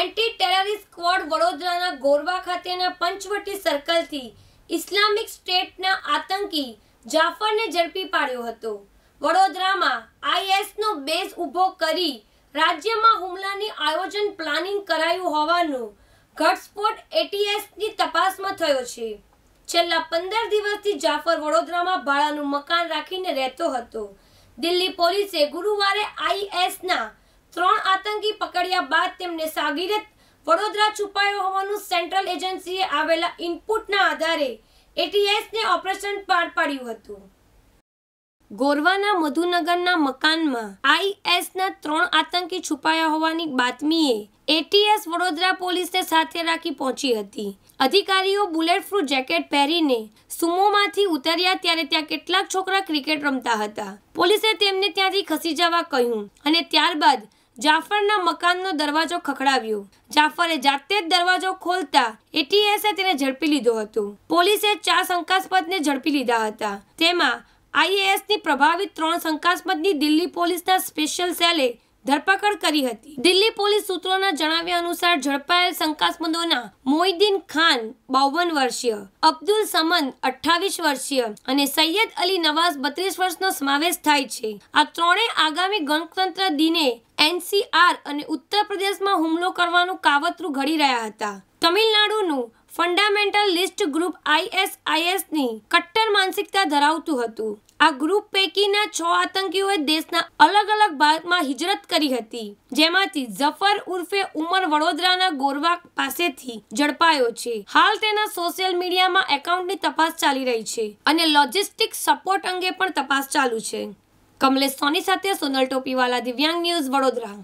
anti terrorist squad વડોદરાના ગોરવા ખાતેના Panchavati સર્કલથી Islamic સ્ટેટના આતંકી જાફરને ઝડપી પાડ્યો હતો વડોદરામાં આઈએસનો બેઝ ઊભો કરી રાજ્યમાં હુમલાની આયોજન પ્લાનિંગ કરાયું હોવાનું ઘટસ્ફોટ એટીએસની તપાસમાં થયો છે છેલ્લા પંદર દિવસથી જાફર વડોદરામાં ભાડાનું મકાન રાખીને રહેતો હતો દિલ્હી પોલીસે ગુરુવારે આઈએસના ત્રણ આતંકી પકડ્યા બાદ તેમને સાગીરત વડોદરા છુપાયો હોવાનું સેન્ટ્રલ એજન્સીએ આવેલા ઇનપુટના આધારે એટીએસને ઓપરેશન પાર પાડ્યું હતું ગોરવાના મધુનગરના મકાનમાં આઈએસના ત્રણ આતંકી છુપાયા હોવાની બાતમીએ એટીએસ વડોદરા પોલીસને સાથે રાખી પહોંચી હતી અધિકારીઓ બુલેટ પ્રૂફ જેકેટ પહેરીને સુમોમાંથી ઉતર્યા ત્યારે ત્યાં કેટલાક છોકરા ક્રિકેટ રમતા હતા પોલીસે તેમને ત્યાંથી ખસી જવા કહ્યું અને ત્યારબાદ જાફરના મકાનનો દરવાજો ખખડાવ્યો જાફરે જાતે જ દરવાજો ખોલતા એટીએસે તેને ઝડપી લીધો હતો પોલીસે ચાર શંકાસ્પદને ઝડપી લીધા હતા તેમાં આઈએએસની પ્રભાવિત ત્રણ શંકાસ્પદની દિલ્હી પોલીસના સ્પેશિયલ સેલે ધરપકડ કરી હતી દિલ્હી પોલીસ સૂત્રોના જણાવ્યા અનુસાર ઝડપાયેલ શંકાસ્પદોના મોઇદીન ખાન બાવન વર્ષીય અબ્દુલ સમન અઠ્ઠાવીસ વર્ષીય અને સૈયદ અલી નવાઝ બત્રીસ વર્ષનો સમાવેશ થાય છે આ ત્રણે આગામી ગણતંત્ર દિને એનસીઆર અને ઉત્તર પ્રદેશમાં હુમલો કરવાનું કાવતરું ઘડી રહ્યા હતા તમિલનાડુનું ફંડામેન્ટલ લિસ્ટ ગ્રુપ આઈએસઆઈએસની કટ્ટર માનસિકતા ધરાવતું હતું આ ગ્રુપ પૈકીના છ આતંકીઓએ દેશના અલગ અલગ ભાગમાં હિજરત કરી હતી જેમાંથી ઝફર ઉર્ફે ઉમર વડોદરાના ગોરવા પાસેથી ઝડપાયો છે હાલ તેના સોશિયલ મીડિયામાં એકાઉન્ટની તપાસ ચાલી રહી છે અને લોજિસ્ટિક સપોર્ટ અંગે પણ તપાસ ચાલુ છે કમલેશ સોની સાથે સોનલ ટોપીવાલા દિવ્યાંગ ન્યૂઝ વડોદરા